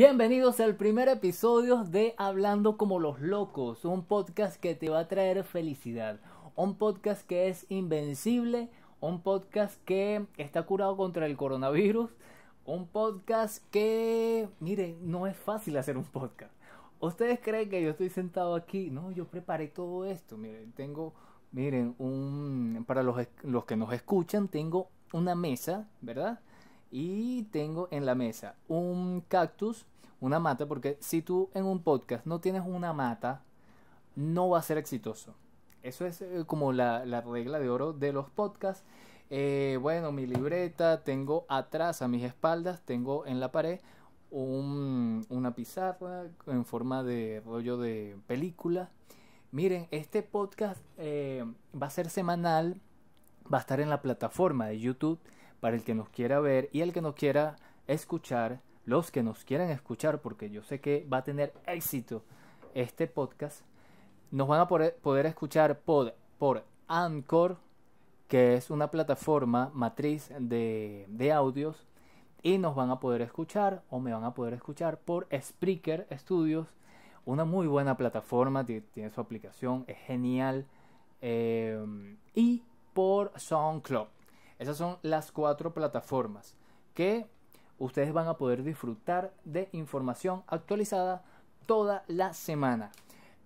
Bienvenidos al primer episodio de Hablando como los locos, un podcast que te va a traer felicidad, un podcast que es invencible, un podcast que está curado contra el coronavirus, un podcast que, miren, no es fácil hacer un podcast. ¿Ustedes creen que yo estoy sentado aquí? No, yo preparé todo esto, miren, tengo, miren, un, para los, los que nos escuchan, tengo una mesa, ¿verdad? Y tengo en la mesa un cactus, una mata, porque si tú en un podcast no tienes una mata, no va a ser exitoso. Eso es eh, como la, regla de oro de los podcasts. Eh, bueno, mi libreta, tengo atrás a mis espaldas, tengo en la pared un, una pizarra en forma de rollo de película. Miren, este podcast eh, va a ser semanal, va a estar en la plataforma de YouTube para el que nos quiera ver y el que nos quiera escuchar, los que nos quieran escuchar, porque yo sé que va a tener éxito este podcast, nos van a poder escuchar por, por Anchor, que es una plataforma matriz de, audios, y nos van a poder escuchar o me van a poder escuchar por Spreaker Studios, una muy buena plataforma, tiene su aplicación, es genial, eh, y por SoundCloud. Esas son las cuatro plataformas que ustedes van a poder disfrutar de información actualizada toda la semana.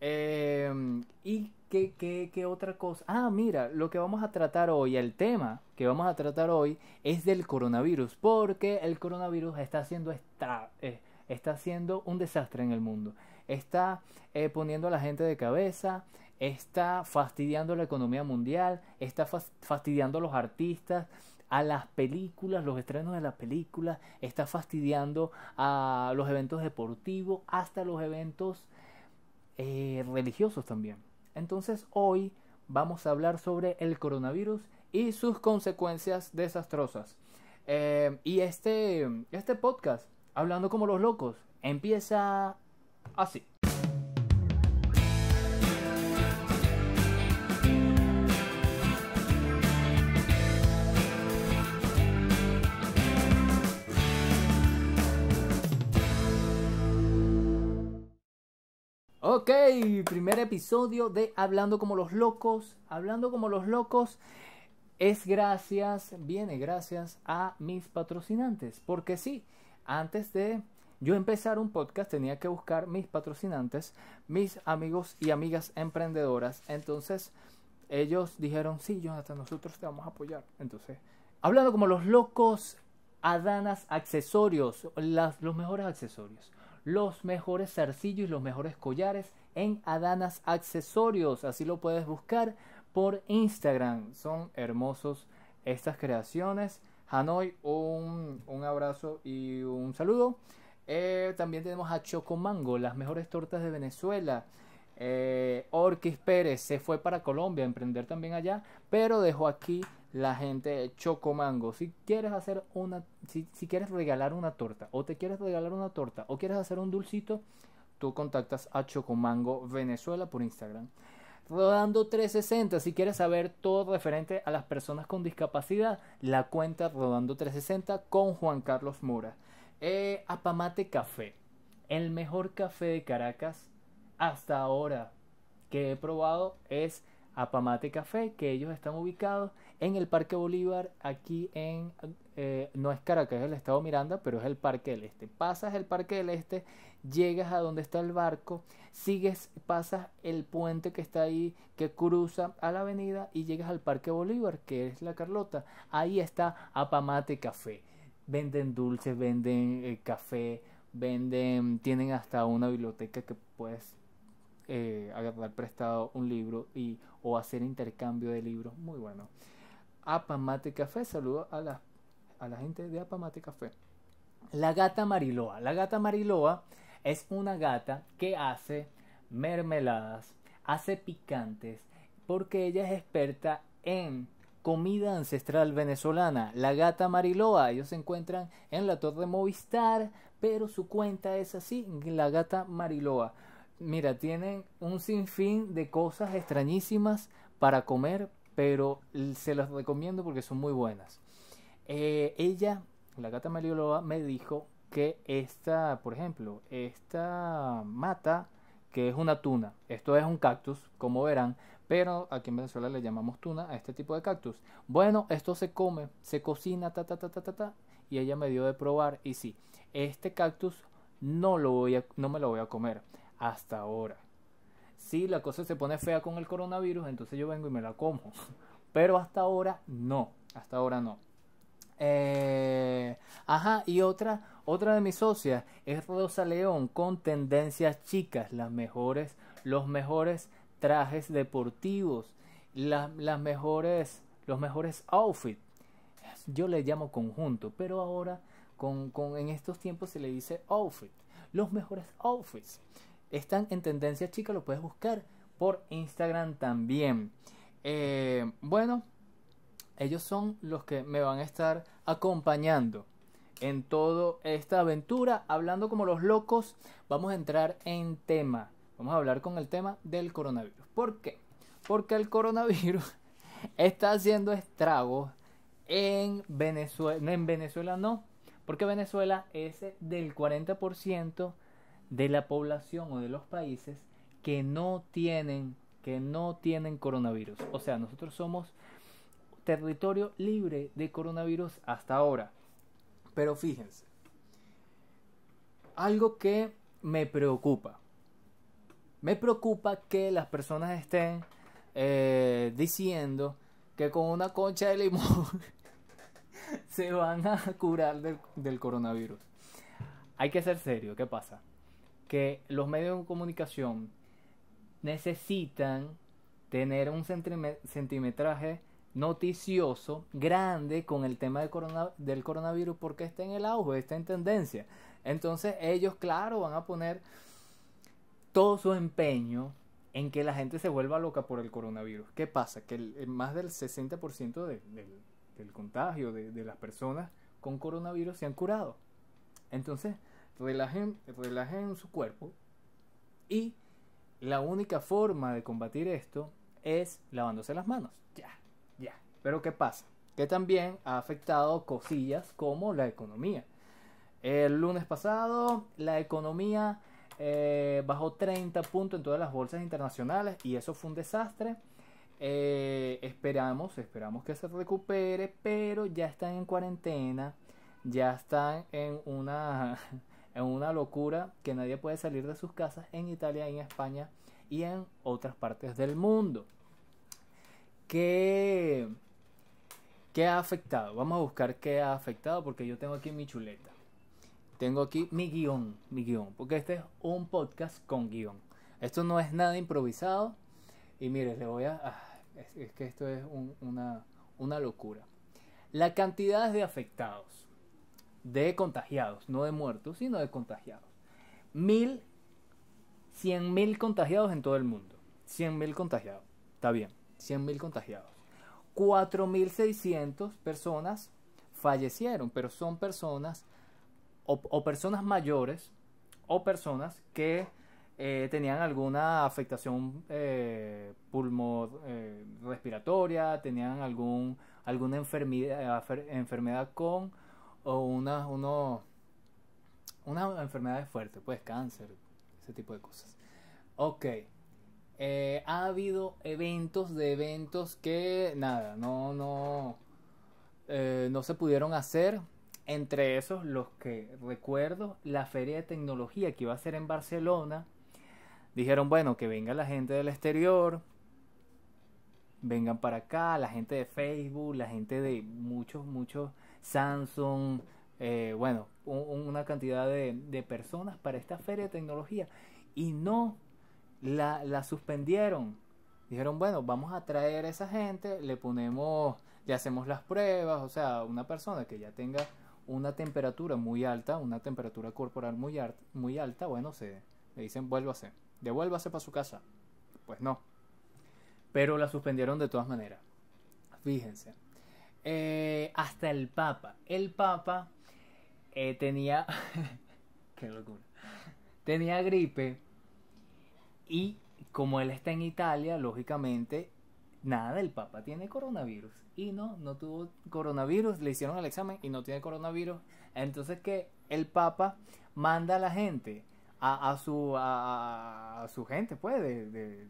Em, ¿Y qué, qué, otra cosa? Ah, mira, lo que vamos a tratar hoy, el tema que vamos a tratar hoy es del coronavirus, porque el coronavirus está haciendo, eh, está haciendo un desastre en el mundo. Está eh, poniendo a la gente de cabeza, está fastidiando la economía mundial, está fastidiando a los artistas, a las películas, los estrenos de las películas, está fastidiando a los eventos deportivos, hasta los eventos eh, religiosos también. Entonces hoy vamos a hablar sobre el coronavirus y sus consecuencias desastrosas. Eh, y este, este podcast, Hablando como los locos, empieza así. Ok, primer episodio de Hablando como los locos. Hablando como los locos es gracias, viene gracias a mis patrocinantes. Porque sí, antes de yo empezar un podcast tenía que buscar mis patrocinantes, mis amigos y amigas emprendedoras. Entonces ellos dijeron, sí, Jonathan, nosotros te vamos a apoyar. Entonces, hablando como los locos, Adanas Accesorios, las, los mejores accesorios los mejores zarcillos y los mejores collares en Adanas Accesorios. Así lo puedes buscar por Instagram. Son hermosos estas creaciones. Hanoi, un, un abrazo y un saludo. Eh, también tenemos a Chocomango, las mejores tortas de Venezuela. Eh, Orquis Pérez se fue para Colombia a emprender también allá, pero dejó aquí la gente Chocomango. Si quieres hacer una, si, quieres regalar una torta, o te quieres regalar una torta, o quieres hacer un dulcito, tú contactas a Chocomango Venezuela por Instagram. Rodando 360, si quieres saber todo referente a las personas con discapacidad, la cuenta Rodando 360 con Juan Carlos Mora. Eh, Apamate Café, el mejor café de Caracas hasta ahora que he probado es Apamate Café, que ellos están ubicados en el Parque Bolívar, aquí en, eh, no es Caracas, es el estado Miranda, pero es el Parque del Este. Pasas el Parque del Este, llegas a donde está el barco, sigues, pasas el puente que está ahí, que cruza a la avenida y llegas al Parque Bolívar, que es la Carlota. Ahí está Apamate Café. Venden dulces, venden eh, café, venden, tienen hasta una biblioteca que puedes eh, agarrar prestado un libro y, o hacer intercambio de libros. Muy bueno. Apamate Café, saludo a la, a la gente de Apamate Café. La gata Mariloa. La gata Mariloa es una gata que hace mermeladas, hace picantes, porque ella es experta en comida ancestral venezolana. La gata Mariloa, ellos se encuentran en la Torre Movistar, pero su cuenta es así, la gata Mariloa mira, tienen un sinfín de cosas extrañísimas para comer, pero se las recomiendo porque son muy buenas. Eh, ella, la gata Melioloa, me dijo que esta, por ejemplo, esta mata, que es una tuna, esto es un cactus, como verán, pero aquí en Venezuela le llamamos tuna a este tipo de cactus. Bueno, esto se come, se cocina, ta, ta, ta, ta, ta, ta, y ella me dio de probar, y sí, este cactus no, lo voy a, no me lo voy a comer hasta ahora. Si la cosa se pone fea con el coronavirus, entonces yo vengo y me la como. Pero hasta ahora no, hasta ahora no. Eh, ajá, y otra, otra de mis socias es Rosa León con tendencias chicas, las mejores, los mejores trajes deportivos, las mejores, los mejores outfits. Yo le llamo conjunto, pero ahora con, en estos tiempos se le dice outfit, los mejores outfits. Están en tendencia chica, lo puedes buscar por Instagram también. Eh, bueno, ellos son los que me van a estar acompañando en toda esta aventura, hablando como los locos. Vamos a entrar en tema. Vamos a hablar con el tema del coronavirus. ¿Por qué? Porque el coronavirus está haciendo estragos en Venezuela. En Venezuela no, porque Venezuela es del 40% de la población o de los países que no tienen que no tienen coronavirus. O sea, nosotros somos territorio libre de coronavirus hasta ahora. Pero fíjense, algo que me preocupa. Me preocupa que las personas estén eh, diciendo que con una concha de limón se van a curar del, del coronavirus. Hay que ser serio, ¿qué pasa? que los medios de comunicación necesitan tener un centimetraje noticioso grande con el tema del, coronavirus porque está en el auge, está en tendencia. Entonces ellos, claro, van a poner todo su empeño en que la gente se vuelva loca por el coronavirus. ¿Qué pasa? Que más del 60% del, contagio de las personas con coronavirus se han curado. Entonces, relajen, relajen su cuerpo y la única forma de combatir esto es lavándose las manos. Ya, ya. Pero ¿qué pasa? Que también ha afectado cosillas como la economía. El lunes pasado la economía eh, bajó 30 puntos en todas las bolsas internacionales y eso fue un desastre. Eh, esperamos, esperamos que se recupere, pero ya están en cuarentena, ya están en una es una locura que nadie puede salir de sus casas en Italia, en España y en otras partes del mundo. ¿Qué, qué ha afectado? Vamos a buscar qué ha afectado porque yo tengo aquí mi chuleta. Tengo aquí mi guión, mi guión, porque este es un podcast con guión. Esto no es nada improvisado. Y mire, le voy a... Ah, es, que esto es una locura. La cantidad de afectados de contagiados, no de muertos, sino de contagiados. Mil, cien mil contagiados en todo el mundo. Cien mil contagiados, está bien, cien mil contagiados. Cuatro mil seiscientos personas fallecieron, pero son personas o, personas mayores o personas que eh, tenían alguna afectación eh, eh, respiratoria, tenían algún, alguna enfermedad, enfermedad con o una, uno, una enfermedad fuerte, pues cáncer, ese tipo de cosas. Ok. Eh, ha habido eventos de eventos que nada, no, no, eh, no se pudieron hacer. Entre esos los que recuerdo, la feria de tecnología que iba a ser en Barcelona. Dijeron, bueno, que venga la gente del exterior, vengan para acá, la gente de Facebook, la gente de muchos, muchos Samsung, eh, bueno, una cantidad de, personas para esta feria de tecnología. Y no, la, suspendieron. Dijeron, bueno, vamos a traer a esa gente, le ponemos, le hacemos las pruebas, o sea, una persona que ya tenga una temperatura muy alta, una temperatura corporal muy, alta, muy alta, bueno, se, le dicen vuélvase, devuélvase para su casa. Pues no. Pero la suspendieron de todas maneras. Fíjense eh, hasta el Papa. El Papa eh, tenía. qué locura. Tenía gripe. Y como él está en Italia, lógicamente, nada del Papa tiene coronavirus. Y no, no tuvo coronavirus. Le hicieron el examen y no tiene coronavirus. Entonces que el Papa manda a la gente, a, a su, a, su gente, pues, de,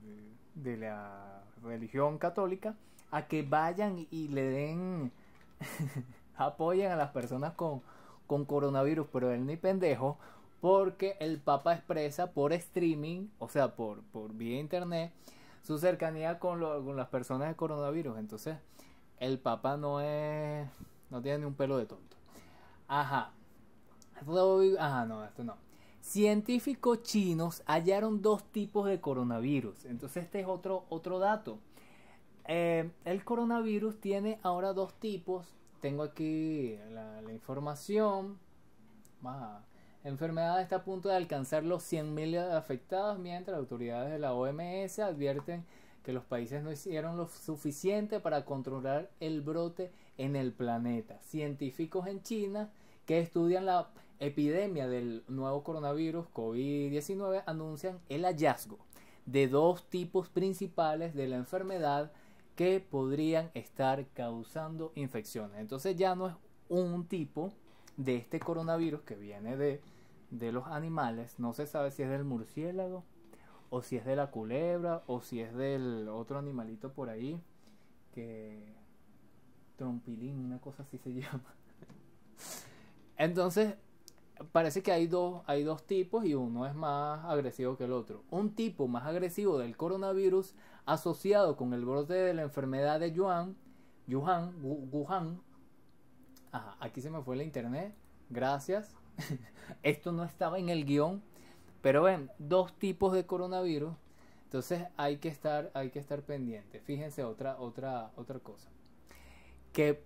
de la religión católica, a que vayan y le den, apoyen a las personas con, con coronavirus, pero él ni pendejo, porque el Papa expresa por streaming, o sea, por, por vía internet, su cercanía con, con las personas de coronavirus. Entonces, el Papa no es, no tiene ni un pelo de tonto. Ajá. Ajá, no, esto no. Científicos chinos hallaron dos tipos de coronavirus. Entonces, este es otro, otro dato. Eh, el coronavirus tiene ahora dos tipos. Tengo aquí la, información. la enfermedad está a punto de alcanzar los 100.000 afectados, mientras las autoridades de la OMS advierten que los países no hicieron lo suficiente para controlar el brote en el planeta. Científicos en China que estudian la epidemia del nuevo coronavirus COVID-19 anuncian el hallazgo de dos tipos principales de la enfermedad que podrían estar causando infecciones. Entonces ya no es un tipo de este coronavirus que viene de, los animales, no se sabe si es del murciélago o si es de la culebra o si es del otro animalito por ahí que trompilín, una cosa así se llama. Entonces, parece que hay dos, hay dos tipos y uno es más agresivo que el otro. Un tipo más agresivo del coronavirus asociado con el brote de la enfermedad de Yuan, Yuhan. Wuhan. aquí se me fue el internet, gracias. Esto no estaba en el guión, pero ven, dos tipos de coronavirus, entonces hay que estar, hay que estar pendiente. Fíjense otra, otra, otra cosa. Que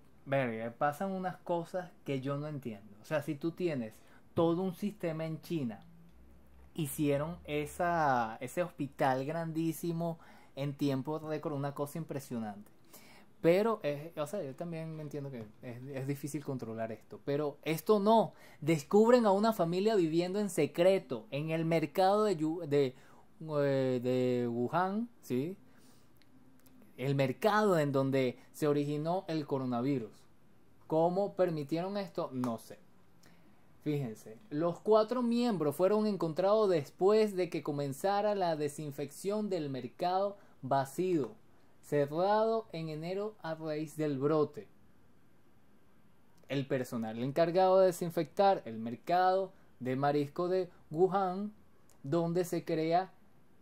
pasan unas cosas que yo no entiendo. O sea, si tú tienes todo un sistema en China, hicieron esa, ese hospital grandísimo, en tiempo récord, una cosa impresionante. Pero, eh, o sea, yo también entiendo que es, difícil controlar esto. Pero esto no. Descubren a una familia viviendo en secreto en el mercado de, eh, de, Wuhan, ¿sí? El mercado en donde se originó el coronavirus. ¿Cómo permitieron esto? No sé. Fíjense, los cuatro miembros fueron encontrados después de que comenzara la desinfección del mercado vacío, cerrado en enero a raíz del brote. El personal encargado de desinfectar el mercado de marisco de Wuhan, donde se crea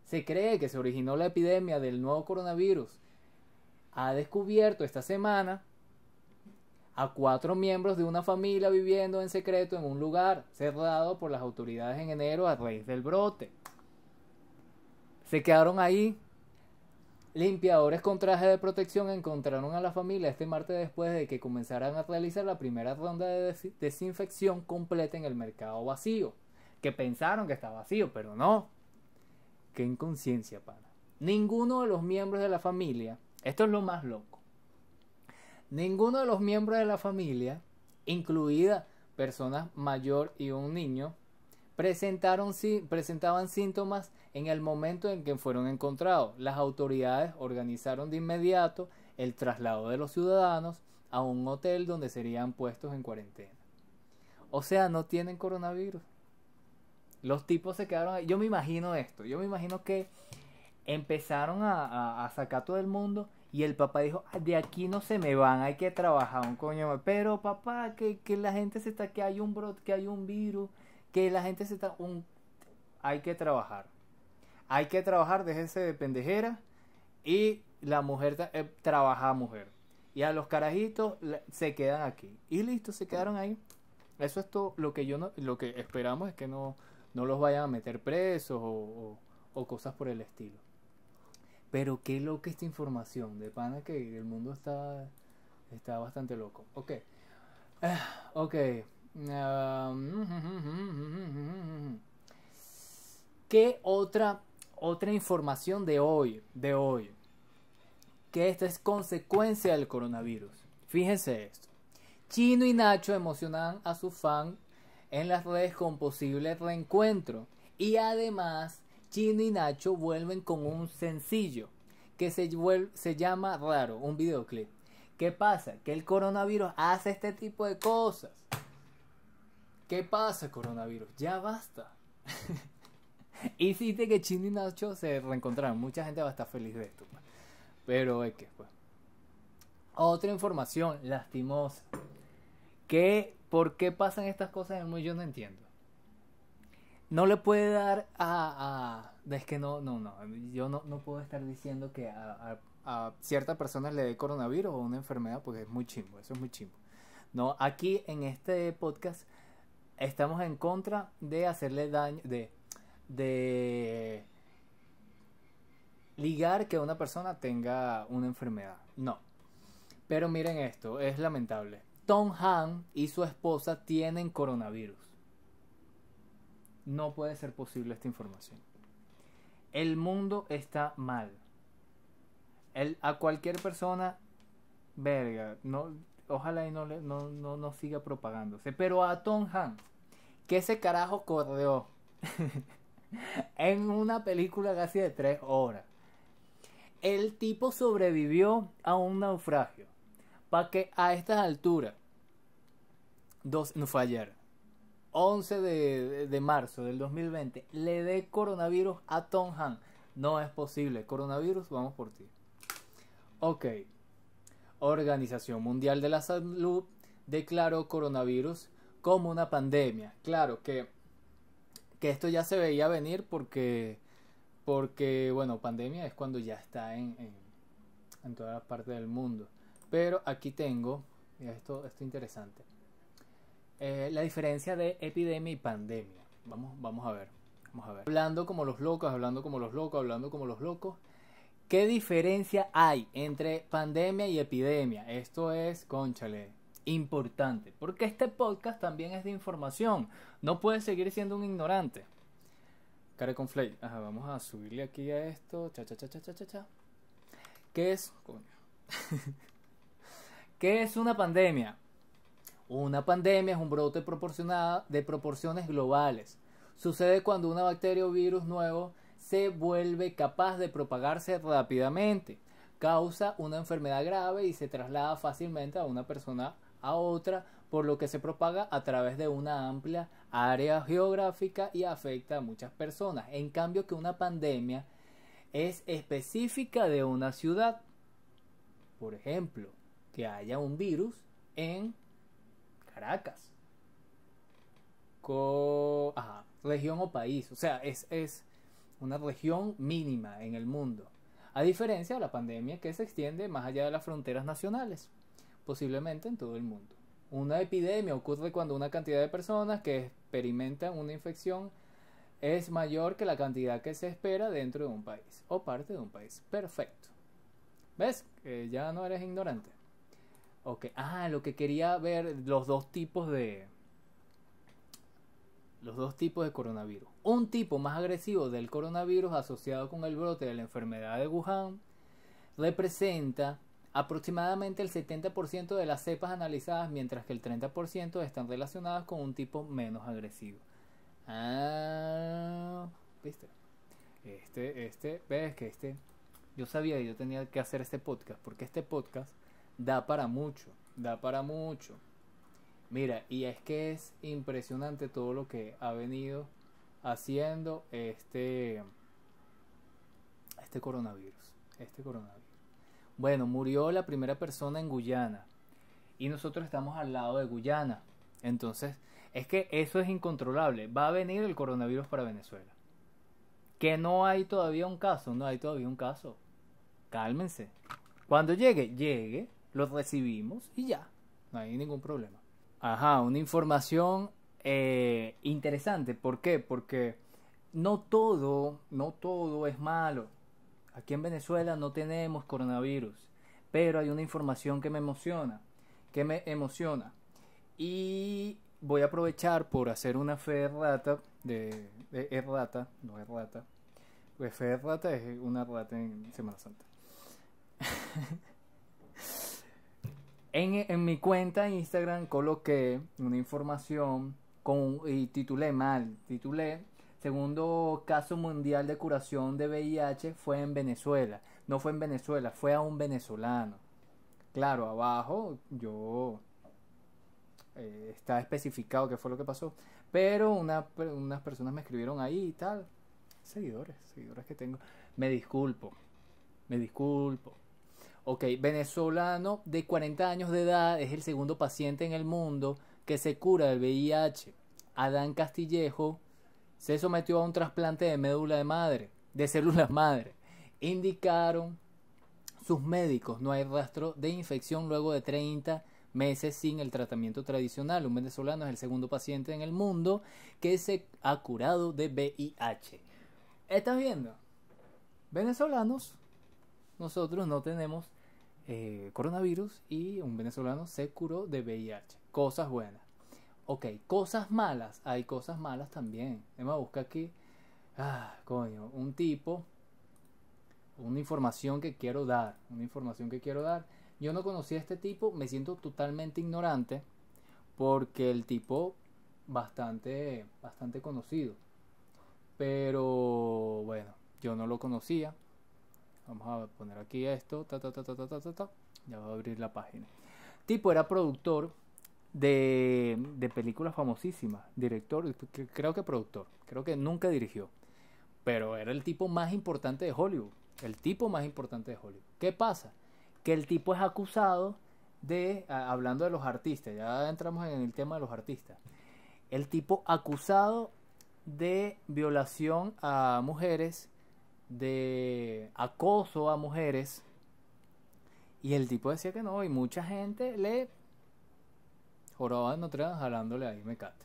se cree que se originó la epidemia del nuevo coronavirus, ha descubierto esta semana a cuatro miembros de una familia viviendo en secreto en un lugar cerrado por las autoridades en enero a raíz del brote. Se quedaron ahí Limpiadores con traje de protección encontraron a la familia este martes después de que comenzaran a realizar la primera ronda de desinfección completa en el mercado vacío. Que pensaron que estaba vacío, pero no. Qué inconsciencia, pana. Ninguno de los miembros de la familia, esto es lo más loco. Ninguno de los miembros de la familia, incluida personas mayor y un niño, presentaron, presentaban síntomas en el momento en que fueron encontrados. Las autoridades organizaron de inmediato el traslado de los ciudadanos a un hotel donde serían puestos en cuarentena. O sea, no tienen coronavirus. Los tipos se quedaron ahí. Yo me imagino esto. Yo me imagino que empezaron a, sacar todo el mundo y el papá dijo, de aquí no se me van, hay que trabajar un coño. Pero papá, que, la gente se está, que hay un brote, que hay un virus, que la gente se está... Un, hay que trabajar. Hay que trabajar, déjense de pendejera. Y la mujer eh, trabaja mujer. Y a los carajitos se quedan aquí. Y listo, se quedaron ahí. Eso es todo lo que yo no, lo que esperamos es que no, no los vayan a meter presos o, cosas por el estilo. Pero qué loca esta información. De pana que el mundo está, está bastante loco. Ok. Ah, ok. Ah, ¿Qué otra, otra información de hoy? De hoy. Que esta es consecuencia del coronavirus. Fíjense esto. Chino y Nacho emocionan a su fan en las redes con posible reencuentro. Y además, Chino y Nacho vuelven con un sencillo que se, se llama Raro, un videoclip. ¿Qué pasa? Que el coronavirus hace este tipo de cosas. ¿Qué pasa, coronavirus? Ya basta. Hiciste que Chino y Nacho se reencontraron. Mucha gente va a estar feliz de esto. Pues. Pero es que, pues. Otra información lastimosa. ¿Por qué pasan estas cosas en el mundo? Yo no entiendo. No le puede dar a. es que no, no, no. Yo no, no puedo estar diciendo que a, cierta persona ciertas le dé coronavirus o una enfermedad porque es muy chimbo. Eso es muy chimbo. No, aquí en este podcast estamos en contra de hacerle daño, de, de ligar que una persona tenga una enfermedad. No. Pero miren esto, es lamentable. Tom Han y su esposa tienen coronavirus. No puede ser posible esta información. El mundo está mal. El, a cualquier persona, verga, no, ojalá y no, le, no, siga propagándose. Pero a Tom Han que ese carajo corrió en una película casi de tres horas. El tipo sobrevivió a un naufragio. Para que a estas alturas, no fue 11 de, de marzo del 2020, le dé coronavirus a Tom Han No es posible. Coronavirus, vamos por ti. Ok. Organización Mundial de la Salud declaró coronavirus como una pandemia. Claro que, esto ya se veía venir porque, porque, bueno, pandemia es cuando ya está en, en, la todas partes del mundo. Pero aquí tengo, esto, es interesante, eh, la diferencia de epidemia y pandemia. Vamos, vamos a ver, vamos a ver. Hablando como los locos, hablando como los locos, hablando como los locos. ¿Qué diferencia hay entre pandemia y epidemia? Esto es, conchale, importante, porque este podcast también es de información. No puedes seguir siendo un ignorante. Care con Flay. vamos a subirle aquí a esto. Cha, cha, cha, cha, cha, cha, ¿Qué es? ¿Qué es una pandemia? Una pandemia es un brote proporcionada de proporciones globales. Sucede cuando una bacteria o virus nuevo se vuelve capaz de propagarse rápidamente, causa una enfermedad grave y se traslada fácilmente a una persona a otra, por lo que se propaga a través de una amplia área geográfica y afecta a muchas personas. En cambio que una pandemia es específica de una ciudad. Por ejemplo, que haya un virus en Caracas. región o país. O sea, es una región mínima en el mundo, a diferencia de la pandemia que se extiende más allá de las fronteras nacionales, posiblemente en todo el mundo. Una epidemia ocurre cuando una cantidad de personas que experimentan una infección es mayor que la cantidad que se espera dentro de un país o parte de un país. Perfecto. ¿Ves? ya no eres ignorante. Ok. Ah, lo que quería ver, los dos tipos de, los dos tipos de coronavirus. Un tipo más agresivo del coronavirus asociado con el brote de la enfermedad de Wuhan representa aproximadamente el 70% de las cepas analizadas, mientras que el 30% están relacionadas con un tipo menos agresivo. Ah, viste. Este, este, ves que este. Yo sabía que yo tenía que hacer este podcast, porque este podcast da para mucho, da para mucho. Mira, y es que es impresionante todo lo que ha venido haciendo este, este coronavirus. Este coronavirus. Bueno, murió la primera persona en Guyana. Y nosotros estamos al lado de Guyana. Entonces, es que eso es incontrolable. Va a venir el coronavirus para Venezuela. Que no hay todavía un caso, no hay todavía un caso. Cálmense. Cuando llegue, llegue, lo recibimos y ya. No hay ningún problema. Ajá, una información eh, interesante. ¿Por qué? Porque no todo, no todo es malo. Aquí en Venezuela no tenemos coronavirus, pero hay una información que me emociona, que me emociona. Y voy a aprovechar por hacer una fe errata, de, de errata, no errata, pues fe errata es una rata en Semana Santa. En, mi cuenta de Instagram coloqué una información con, y titulé mal, titulé segundo caso mundial de curación de VIH fue en Venezuela. No fue en Venezuela, fue a un venezolano. Claro, abajo yo eh, está especificado qué fue lo que pasó. Pero unas personas me escribieron ahí y tal. Seguidores, seguidores que tengo. Me disculpo, me disculpo. Ok, venezolano de 40 años de edad es el segundo paciente en el mundo que se cura del VIH. Adán Castillejo se sometió a un trasplante de médula de madre, de células madre. Indicaron sus médicos, no hay rastro de infección luego de 30 meses sin el tratamiento tradicional. Un venezolano es el segundo paciente en el mundo que se ha curado de VIH. ¿Estás viendo? Venezolanos, nosotros no tenemos eh, coronavirus y un venezolano se curó de VIH. Cosas buenas. Ok, cosas malas. Hay cosas malas también. Vamos a buscar aquí. Ah, coño, un tipo. Una información que quiero dar. Una información que quiero dar. Yo no conocía a este tipo. Me siento totalmente ignorante. Porque el tipo bastante, bastante conocido. Pero bueno, yo no lo conocía. Vamos a poner aquí esto, Ya va a abrir la página. Tipo era productor de, películas famosísimas, director, creo que productor, creo que nunca dirigió, pero era el tipo más importante de Hollywood, el tipo más importante de Hollywood. ¿Qué pasa? Que el tipo es acusado de, hablando de los artistas, ya entramos en el tema de los artistas, el tipo acusado de violación a mujeres de acoso a mujeres. Y el tipo decía que no, y mucha gente le joraba no Notre jalándole ahí cate.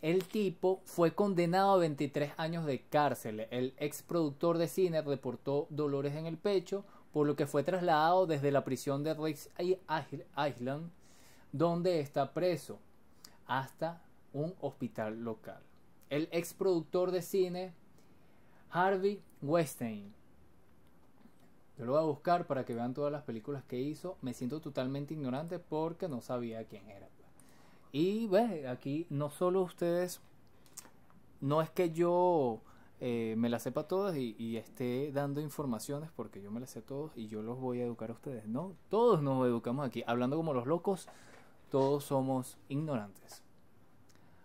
El tipo fue condenado a 23 años de cárcel. El ex productor de cine reportó dolores en el pecho, por lo que fue trasladado desde la prisión de Rex Island, donde está preso, hasta un hospital local. El ex productor de cine Harvey Weinstein. Yo lo voy a buscar para que vean todas las películas que hizo. Me siento totalmente ignorante porque no sabía quién era. Pues. Y bueno, aquí no solo ustedes, no es que yo eh, me las sepa todas y, esté dando informaciones porque yo me las sé todos y yo los voy a educar a ustedes. No, todos nos educamos aquí. Hablando como los locos, todos somos ignorantes.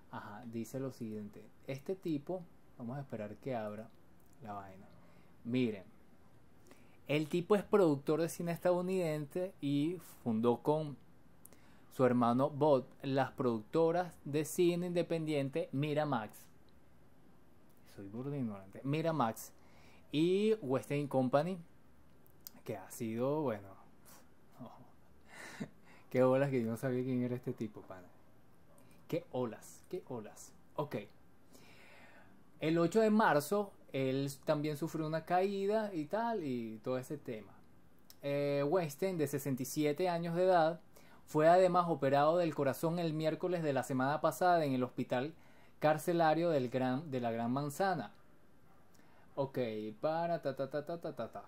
Ajá, dice lo siguiente. Este tipo, vamos a esperar que abra la vaina. Miren, el tipo es productor de cine estadounidense y fundó con su hermano Bob las productoras de cine independiente Miramax. Soy burdo e ignorante. Miramax y Western Company, que ha sido, bueno, qué olas que yo no sabía quién era este tipo, pana. Qué olas, qué olas. Ok. El 8 de marzo él también sufrió una caída y tal, y todo ese tema. Eh, Weinstein, de 67 años de edad, fue además operado del corazón el miércoles de la semana pasada en el hospital carcelario del gran, de la Gran Manzana. Ok, para ta ta ta ta ta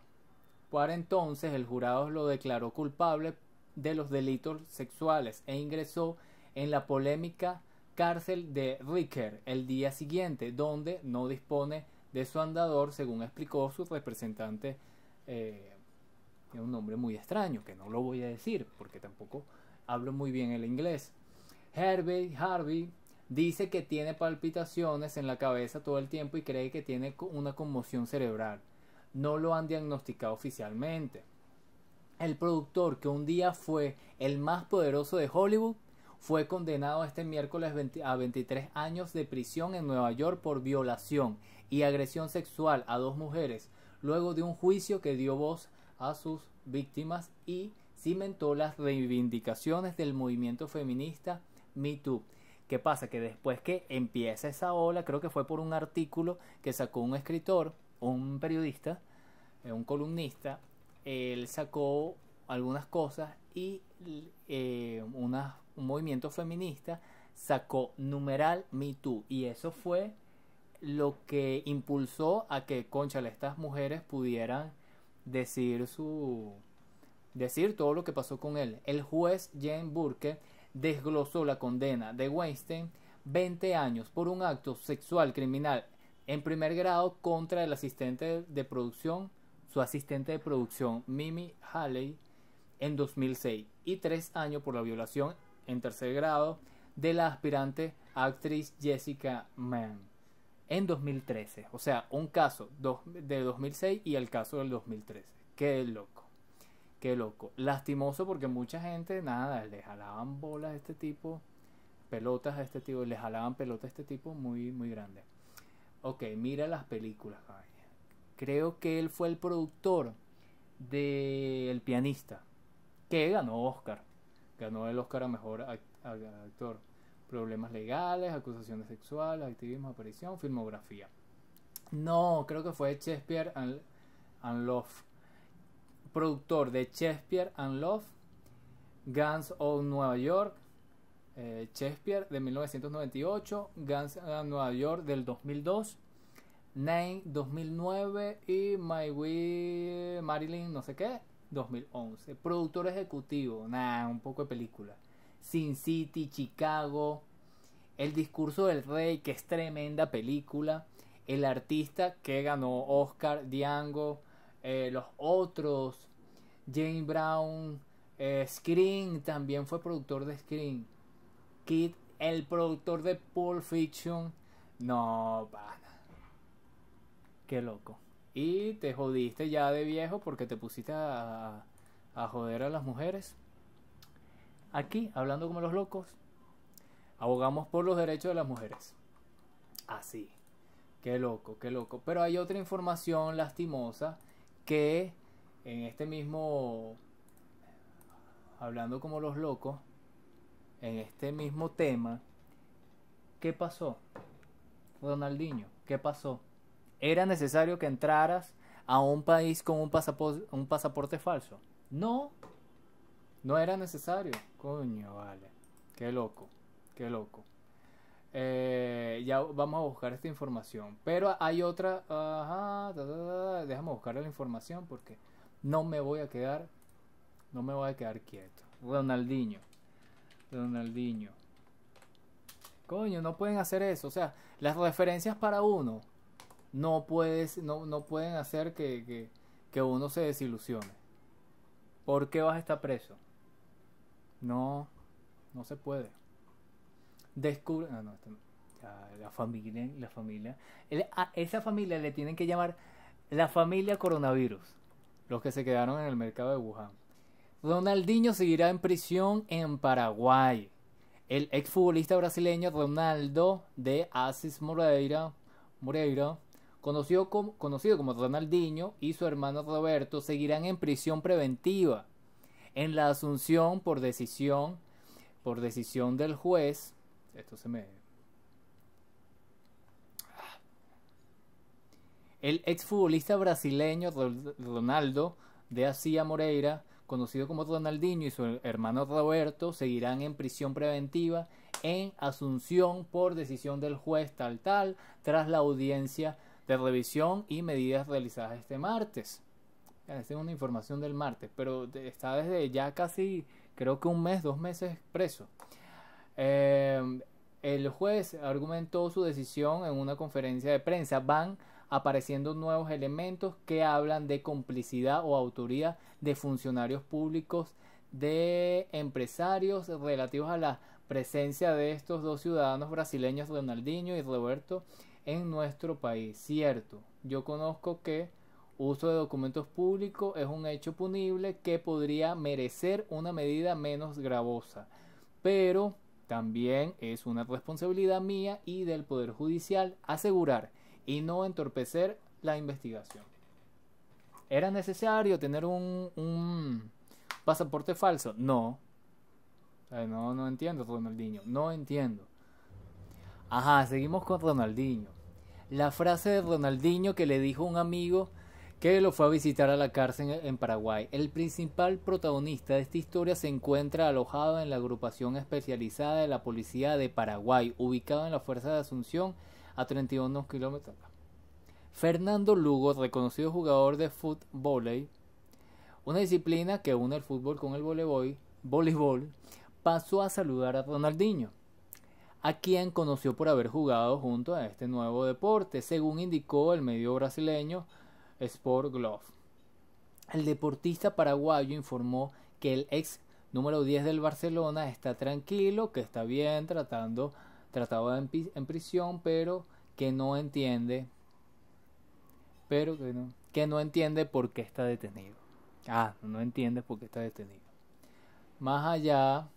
Para entonces el jurado lo declaró culpable de los delitos sexuales e ingresó en la polémica cárcel de Ricker el día siguiente, donde no dispone de su andador, según explicó su representante, eh, es un nombre muy extraño, que no lo voy a decir porque tampoco hablo muy bien el inglés. Harvey, Harvey dice que tiene palpitaciones en la cabeza todo el tiempo y cree que tiene una conmoción cerebral. No lo han diagnosticado oficialmente. El productor que un día fue el más poderoso de Hollywood fue condenado este miércoles a 23 años de prisión en Nueva York por violación y agresión sexual a dos mujeres, luego de un juicio que dio voz a sus víctimas y cimentó las reivindicaciones del movimiento feminista MeToo ¿Qué pasa? Que después que empieza esa ola, creo que fue por un artículo que sacó un escritor, un periodista, eh, un columnista, él sacó algunas cosas y eh, unas un movimiento feminista, sacó numeral Me Too. Y eso fue lo que impulsó a que, conchale, estas mujeres pudieran decir su. decir todo lo que pasó con él. El juez Jane Burke desglosó la condena de Weinstein 20 años por un acto sexual criminal en primer grado contra el asistente de producción, su asistente de producción Mimi Haley en 2006 y 3 años por la violación en tercer grado de la aspirante actriz Jessica Mann en 2013. O sea, un caso de 2006 y el caso del 2013. Qué loco. Qué loco. Lastimoso porque mucha gente, nada, le jalaban bolas a este tipo, pelotas de este tipo, le jalaban pelotas a este tipo muy, muy grande. Ok, mira las películas, Creo que él fue el productor de El pianista, que ganó Oscar. Ganó el Oscar a Mejor Actor. Problemas legales, acusaciones sexuales, activismo, aparición, filmografía. No, creo que fue Shakespeare and, Love. Productor de Shakespeare and Love, Guns of Nueva York, eh, Shakespeare de 1998, Guns of Nueva York del 2002, Name 2009 y My Marilyn no sé qué 2011. Productor ejecutivo, nada, un poco de película. Sin City, Chicago, El discurso del rey, que es tremenda película. El artista que ganó Oscar, Diango, eh, los otros, Jane Brown, eh, Screen también fue productor de Screen. Kid, el productor de Pulp Fiction. No, pana. Qué loco y te jodiste ya de viejo porque te pusiste a, a joder a las mujeres. Aquí, hablando como los locos, abogamos por los derechos de las mujeres. Así. Ah, qué loco, qué loco. Pero hay otra información lastimosa que en este mismo, hablando como los locos, en este mismo tema, ¿qué pasó? Ronaldinho, ¿qué pasó? ¿Era necesario que entraras a un país con un, pasaporte falso? No, no era necesario. Coño, vale. Qué loco, qué loco. Eh, ya vamos a buscar esta información. Pero hay otra. Ajá, déjame buscar la información porque no me voy a quedar. No me voy a quedar quieto. Ronaldinho. Ronaldinho. Coño, no pueden hacer eso. O sea, las referencias para uno no puedes, no, no pueden hacer que, que, uno se desilusione. ¿Por qué vas a estar preso? No, no se puede. Descubre, ah, la familia, la familia, a esa familia le tienen que llamar la familia coronavirus, los que se quedaron en el mercado de Wuhan. Ronaldinho seguirá en prisión en Paraguay. El exfutbolista brasileño Ronaldo de Assis Moreira, Moreira conocido como, Ronaldinho, y su hermano Roberto seguirán en prisión preventiva en la Asunción por decisión por decisión del juez. Esto se me El exfutbolista brasileño Ronaldo de Asia Moreira, conocido como Ronaldinho, y su hermano Roberto seguirán en prisión preventiva en Asunción por decisión del juez tal tal tras la audiencia de revisión y medidas realizadas este martes. Esta es una información del martes, pero está desde ya casi, creo que un mes, dos meses preso. Eh, el juez argumentó su decisión en una conferencia de prensa. Van apareciendo nuevos elementos que hablan de complicidad o autoría de funcionarios públicos, de empresarios relativos a la presencia de estos dos ciudadanos brasileños, Ronaldinho y Roberto en nuestro país. Cierto, yo conozco que uso de documentos públicos es un hecho punible que podría merecer una medida menos gravosa, pero también es una responsabilidad mía y del Poder Judicial asegurar y no entorpecer la investigación. ¿Era necesario tener un, pasaporte falso? No. Eh, no, no entiendo, Ronaldinho. No entiendo. Ajá, seguimos con Ronaldinho la frase de Ronaldinho que le dijo un amigo que lo fue a visitar a la cárcel en Paraguay. El principal protagonista de esta historia se encuentra alojado en la agrupación especializada de la Policía de Paraguay, ubicada en la Fuerza de Asunción a 31 kilómetros. Fernando Lugo, reconocido jugador de fútbol, una disciplina que une el fútbol con el voleibol, voleibol, pasó a saludar a Ronaldinho a quien conoció por haber jugado junto a este nuevo deporte, según indicó el medio brasileño Sport Glove... El deportista paraguayo informó que el ex número 10 del Barcelona está tranquilo, que está bien tratando, tratado en, en prisión, pero que no entiende pero que no, que no entiende por qué está detenido. Ah, no entiende por qué está detenido. Más allá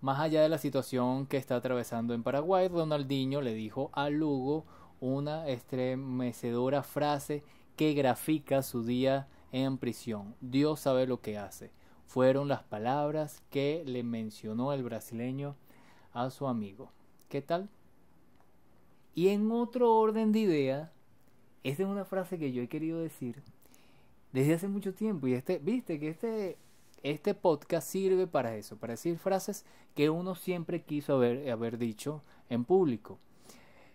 más allá de la situación que está atravesando en Paraguay, Ronaldinho le dijo a Lugo una estremecedora frase que grafica su día en prisión. Dios sabe lo que hace. Fueron las palabras que le mencionó el brasileño a su amigo. ¿Qué tal? Y en otro orden de idea, esta es una frase que yo he querido decir desde hace mucho tiempo. Y este, viste que este este podcast sirve para eso, para decir frases que uno siempre quiso haber, dicho en público.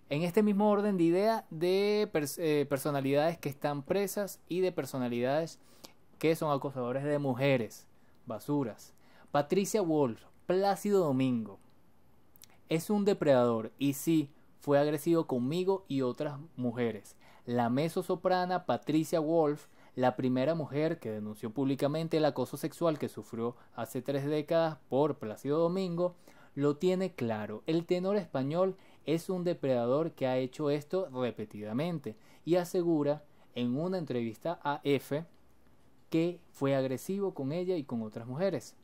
En este mismo orden de idea de eh, personalidades que están presas y de personalidades que son acosadores de mujeres, basuras. Patricia Wolf, Plácido Domingo. Es un depredador y sí, fue agresivo conmigo y otras mujeres. La soprana Patricia Wolf la primera mujer que denunció públicamente el acoso sexual que sufrió hace tres décadas por Plácido Domingo, lo tiene claro. El tenor español es un depredador que ha hecho esto repetidamente y asegura en una entrevista a F que fue agresivo con ella y con otras mujeres.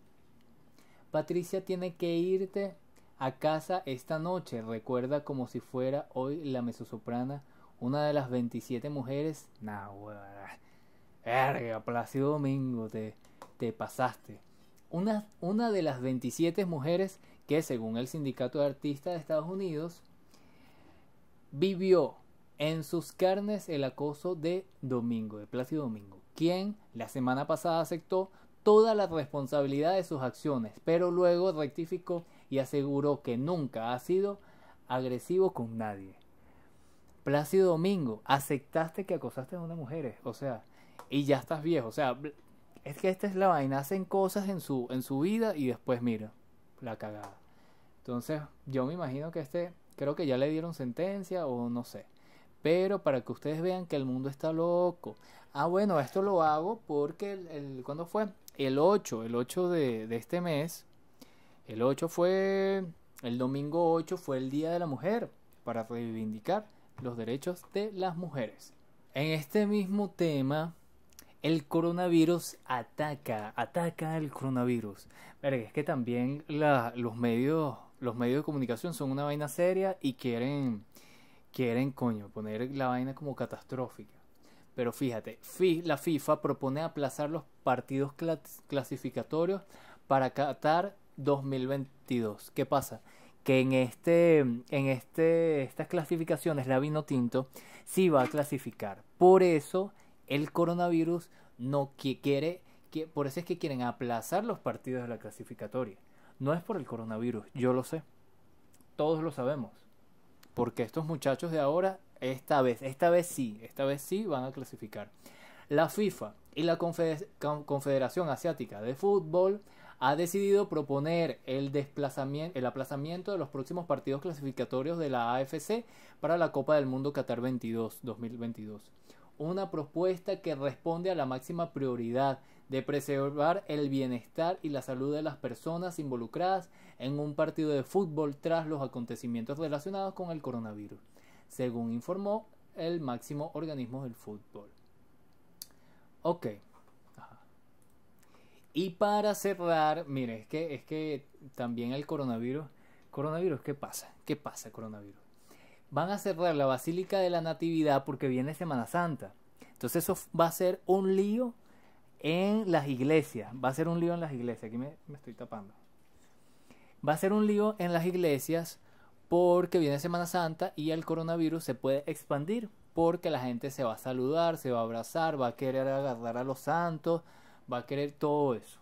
Patricia tiene que irte a casa esta noche, recuerda como si fuera hoy la mesosoprana, una de las 27 mujeres. Plácido Domingo, te, pasaste. Una, una de las 27 mujeres que, según el Sindicato de Artistas de Estados Unidos, vivió en sus carnes el acoso de Domingo, de Plácido Domingo, quien la semana pasada aceptó toda la responsabilidad de sus acciones, pero luego rectificó y aseguró que nunca ha sido agresivo con nadie. Plácido Domingo, aceptaste que acosaste a una mujer, o sea, y ya estás viejo. O sea, es que esta es la vaina, hacen cosas en su, en su vida y después mira, la cagada. Entonces, yo me imagino que este, creo que ya le dieron sentencia o no sé. Pero para que ustedes vean que el mundo está loco. Ah, bueno, esto lo hago porque, el, ¿cuándo fue? El 8, el 8 de, de este mes. El 8 fue, el domingo 8 fue el Día de la Mujer para reivindicar los derechos de las mujeres. En este mismo tema el coronavirus ataca, ataca el coronavirus. Pero es que también los medios, los medios de comunicación son una vaina seria y quieren, quieren coño, poner la vaina como catastrófica. Pero fíjate, la FIFA propone aplazar los partidos clasificatorios para Qatar 2022. ¿Qué pasa? Que en este, en este, estas clasificaciones la vino tinto sí va a clasificar. Por eso el coronavirus no quiere, que, por eso es que quieren aplazar los partidos de la clasificatoria. No es por el coronavirus, yo lo sé. Todos lo sabemos. Porque estos muchachos de ahora, esta vez, esta vez sí, esta vez sí van a clasificar. La FIFA y la Confederación Asiática de Fútbol ha decidido proponer el, desplazamiento, el aplazamiento de los próximos partidos clasificatorios de la AFC para la Copa del Mundo Qatar 2022 una propuesta que responde a la máxima prioridad de preservar el bienestar y la salud de las personas involucradas en un partido de fútbol tras los acontecimientos relacionados con el coronavirus, según informó el máximo organismo del fútbol. Ok. Y para cerrar, mire, es que, es que también el coronavirus. Coronavirus, ¿qué pasa? ¿Qué pasa, coronavirus? van a cerrar la Basílica de la Natividad porque viene Semana Santa. Entonces eso va a ser un lío en las iglesias. Va a ser un lío en las iglesias. Aquí me, estoy tapando. Va a ser un lío en las iglesias porque viene Semana Santa y el coronavirus se puede expandir porque la gente se va a saludar, se va a abrazar, va a querer agarrar a los santos, va a querer todo eso.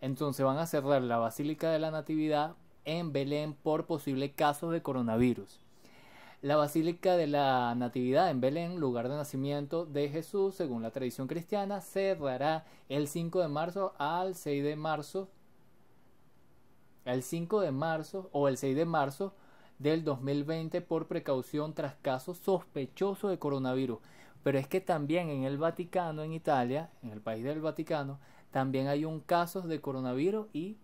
Entonces van a cerrar la Basílica de la Natividad en Belén por posible casos de coronavirus. La Basílica de la Natividad en Belén, lugar de nacimiento de Jesús, según la tradición cristiana, cerrará el 5 de marzo al 6 de marzo. El 5 de marzo o el 6 de marzo del 2020 por precaución tras caso sospechoso de coronavirus. Pero es que también en el Vaticano, en Italia, en el país del Vaticano, también hay un caso de coronavirus y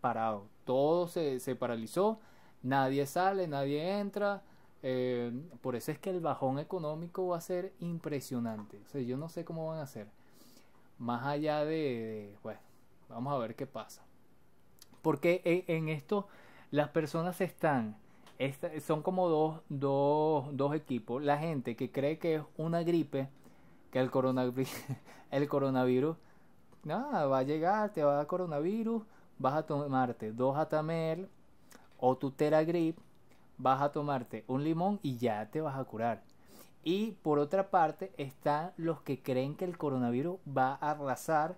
parado. Todo se, se paralizó, nadie sale, nadie entra eh, por eso es que el bajón económico va a ser impresionante. O yo no sé cómo van a hacer. Más allá de, bueno, vamos a ver qué pasa. Porque en esto las personas están, son como dos, dos, equipos. La gente que cree que es una gripe, que el coronavirus, el coronavirus, nada, va a llegar, te va a dar coronavirus, vas a tomarte dos Atamel o tu Teragrip vas a tomarte un limón y ya te vas a curar. Y por otra parte están los que creen que el coronavirus va a arrasar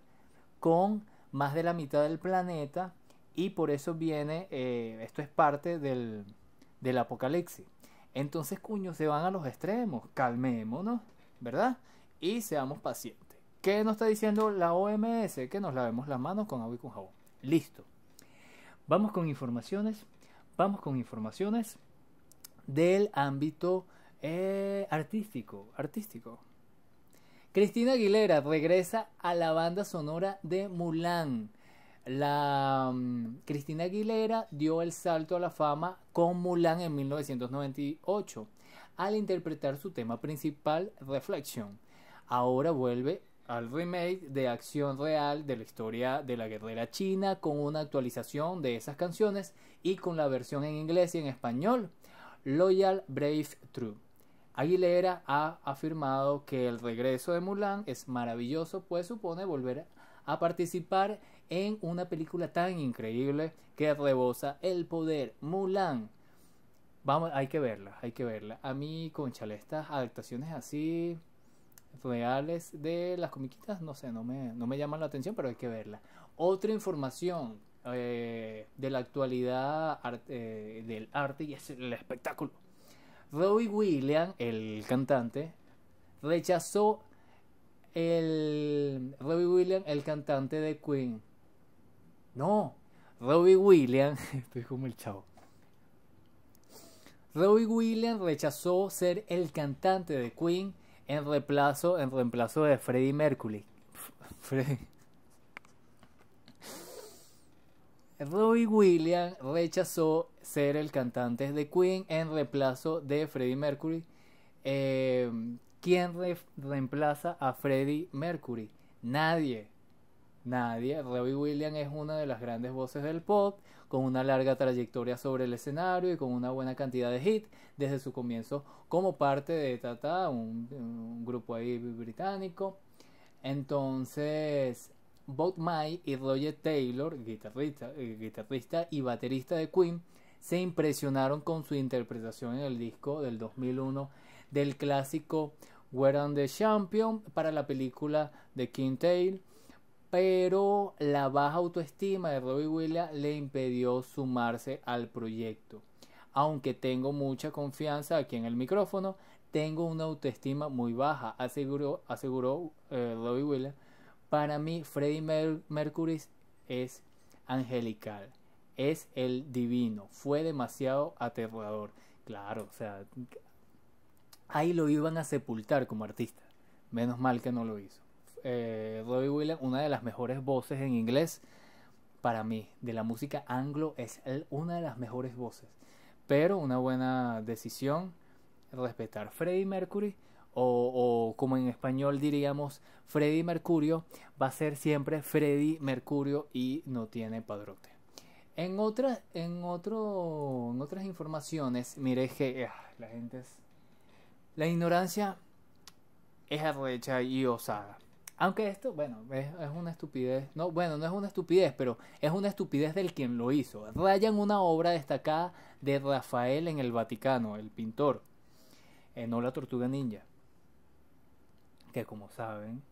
con más de la mitad del planeta y por eso viene, eh, esto es parte del, del apocalipsis. Entonces, cuños se van a los extremos, calmémonos, ¿verdad? Y seamos pacientes. ¿Qué nos está diciendo la OMS? Que nos lavemos las manos con agua y con jabón. Listo. Vamos con informaciones, vamos con informaciones del ámbito eh, artístico, artístico. Cristina Aguilera regresa a la banda sonora de Mulan. Mm, Cristina Aguilera dio el salto a la fama con Mulan en 1998 al interpretar su tema principal Reflection. Ahora vuelve al remake de acción real de la historia de la guerrera china con una actualización de esas canciones y con la versión en inglés y en español Loyal Brave True. Aguilera ha afirmado que el regreso de Mulan es maravilloso, pues supone volver a participar en una película tan increíble que rebosa el poder. Mulan. Vamos, hay que verla, hay que verla. A mí, conchale, estas adaptaciones así reales de las comiquitas, no sé, no no me llaman la atención, pero hay que verla. Otra información eh, de la actualidad eh, del arte y es el espectáculo. Robbie Williams, el cantante, rechazó el Robbie Williams, el cantante de Queen. No, Robbie Williams, estoy como el chavo. Robbie Williams rechazó ser el cantante de Queen en reemplazo, en reemplazo de Freddie Mercury. Robbie Williams rechazó ser el cantante de Queen en reemplazo de Freddie Mercury, eh, ¿Quién reemplaza a Freddie Mercury? Nadie. Nadie. Robbie Williams es una de las grandes voces del pop, con una larga trayectoria sobre el escenario y con una buena cantidad de hits desde su comienzo como parte de Tata, un, un grupo ahí británico. Entonces, Bob May y Roger Taylor, guitarrista, eh, guitarrista y baterista de Queen, se impresionaron con su interpretación en el disco del 2001 del clásico We're on the Champion para la película de King Tail, pero la baja autoestima de Robbie Williams le impidió sumarse al proyecto. Aunque tengo mucha confianza aquí en el micrófono, tengo una autoestima muy baja, aseguró, aseguró eh, Robbie Williams para mí, Freddie Mercury es angelical, es el divino, fue demasiado aterrador. Claro, o sea, ahí lo iban a sepultar como artista. Menos mal que no lo hizo. Eh, Robbie Williams, una de las mejores voces en inglés para mí, de la música anglo, es una de las mejores voces. Pero una buena decisión respetar Freddie Mercury o, como en español diríamos, Freddy Mercurio va a ser siempre Freddy Mercurio y no tiene padrote. En, en, otro, otras informaciones, mire que ah, la gente es... La ignorancia es arrecha y osada. Aunque esto, bueno, es, una estupidez. No, bueno, no es una estupidez, pero es una estupidez del quien lo hizo. Rayan una obra destacada de Rafael en el Vaticano, el pintor. Eh, no la tortuga ninja que como saben,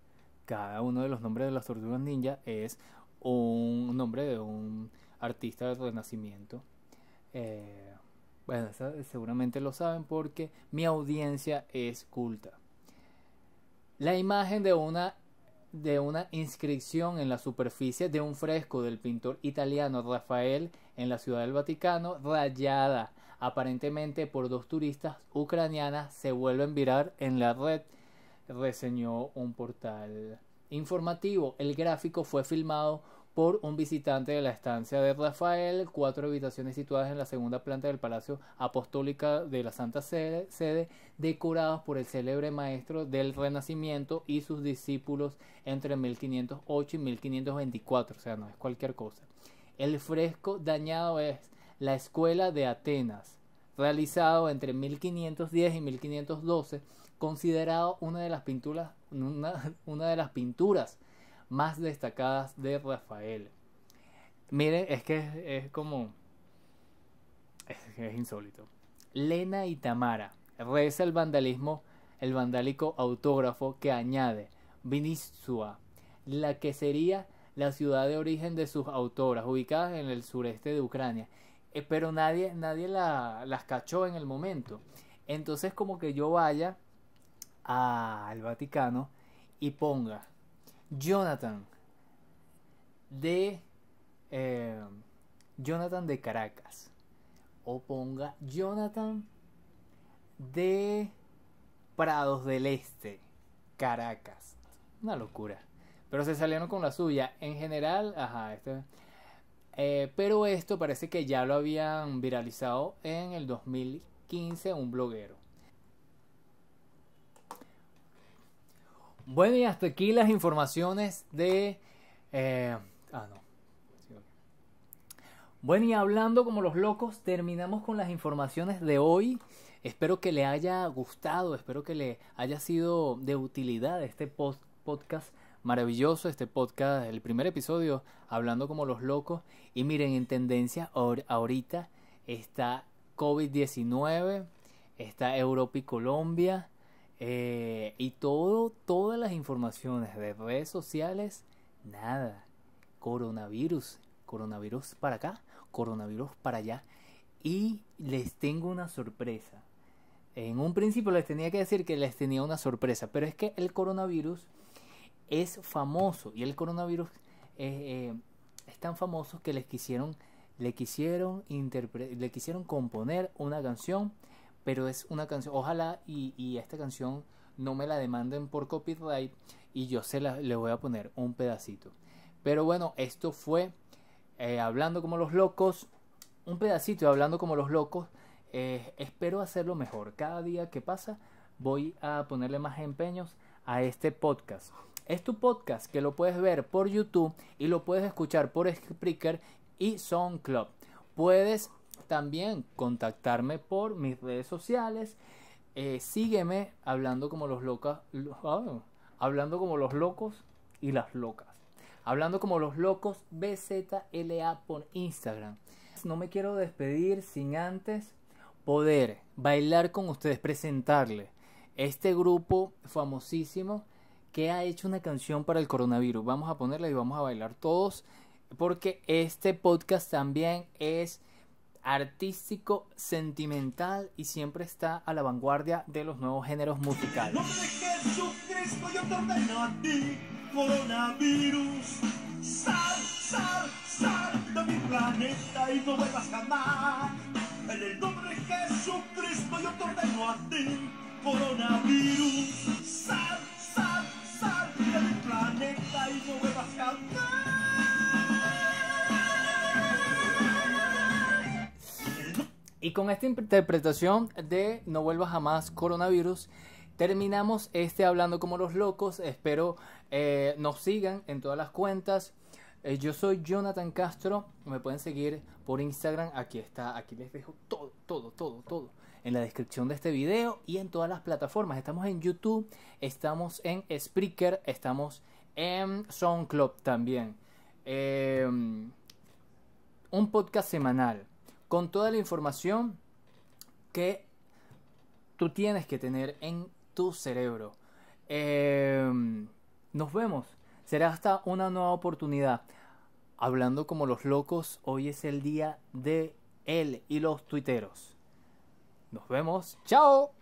cada uno de los nombres de las tortugas ninja es un nombre de un artista del renacimiento. Eh, bueno, seguramente lo saben porque mi audiencia es culta. La imagen de una, de una inscripción en la superficie de un fresco del pintor italiano Rafael en la Ciudad del Vaticano, rayada aparentemente por dos turistas ucranianas, se vuelve a virar en la red reseñó un portal informativo. El gráfico fue filmado por un visitante de la estancia de Rafael, cuatro habitaciones situadas en la segunda planta del Palacio Apostólica de la Santa Sede, decorados por el célebre maestro del Renacimiento y sus discípulos entre 1508 y 1524, o sea, no es cualquier cosa. El fresco dañado es la Escuela de Atenas, realizado entre 1510 y 1512 considerado una de las pinturas, una, de las pinturas más destacadas de Rafael. Miren, es que es, como... Es, insólito. Lena y Tamara reza el vandalismo, el vandálico autógrafo que añade Vinisua, la que sería la ciudad de origen de sus autoras, ubicadas en el sureste de Ucrania. Eh, pero nadie, nadie las cachó en el momento. Entonces como que yo vaya al Vaticano y ponga Jonathan de eh, Jonathan de Caracas o ponga Jonathan de Prados del Este, Caracas. Una locura. Pero se salieron con la suya. En general, este, eh, pero esto parece que ya lo habían viralizado en el 2015 un bloguero. Bueno, y hasta aquí las informaciones de... Eh, ah, no. Bueno, y hablando como los locos, terminamos con las informaciones de hoy. Espero que le haya gustado, espero que le haya sido de utilidad este podcast maravilloso, este podcast, el primer episodio, hablando como los locos. Y miren, en tendencia ahorita está COVID-19, está Europa y Colombia, eh, y todo, todas las informaciones de redes sociales, nada. Coronavirus, coronavirus para acá, coronavirus para allá. Y les tengo una sorpresa. En un principio les tenía que decir que les tenía una sorpresa, pero es que el coronavirus es famoso y el coronavirus eh, eh, es tan famoso que les quisieron, le quisieron, le quisieron componer una canción pero es una canción, ojalá y, esta canción no me la demanden por copyright y yo se la, le voy a poner un pedacito. Pero bueno, esto fue eh, Hablando como los locos, un pedacito Hablando como los locos. Eh, espero hacerlo mejor. Cada día que pasa voy a ponerle más empeños a este podcast. Es tu podcast que lo puedes ver por YouTube y lo puedes escuchar por Spreaker y SoundCloud. Puedes también contactarme por mis redes sociales. Eh, sígueme hablando como los locas. Ah, hablando como los locos y las locas. Hablando como los locos BZLA por Instagram. No me quiero despedir sin antes poder bailar con ustedes, presentarle este grupo famosísimo que ha hecho una canción para el coronavirus. Vamos a ponerla y vamos a bailar todos porque este podcast también es artístico, sentimental y siempre está a la vanguardia de los nuevos géneros musicales. En Jesucristo, yo te ordeno a ti, coronavirus, sal, sal, sal de mi planeta y no vuelvas jamás. En el nombre de Jesucristo yo te ordeno a ti, coronavirus. Y con esta interpretación de No vuelvas jamás coronavirus, terminamos este Hablando como los locos. Espero eh, nos sigan en todas las cuentas. Eh, yo soy Jonathan Castro. Me pueden seguir por Instagram. Aquí está. Aquí les dejo todo, todo, todo, todo. En la descripción de este video y en todas las plataformas. Estamos en YouTube, estamos en Spreaker, estamos en SoundCloud también. Eh, un podcast semanal con toda la información que tú tienes que tener en tu cerebro. Em, nos vemos. Será hasta una nueva oportunidad. Hablando como los locos, hoy es el día de él y los tuiteros. Nos vemos. Chao.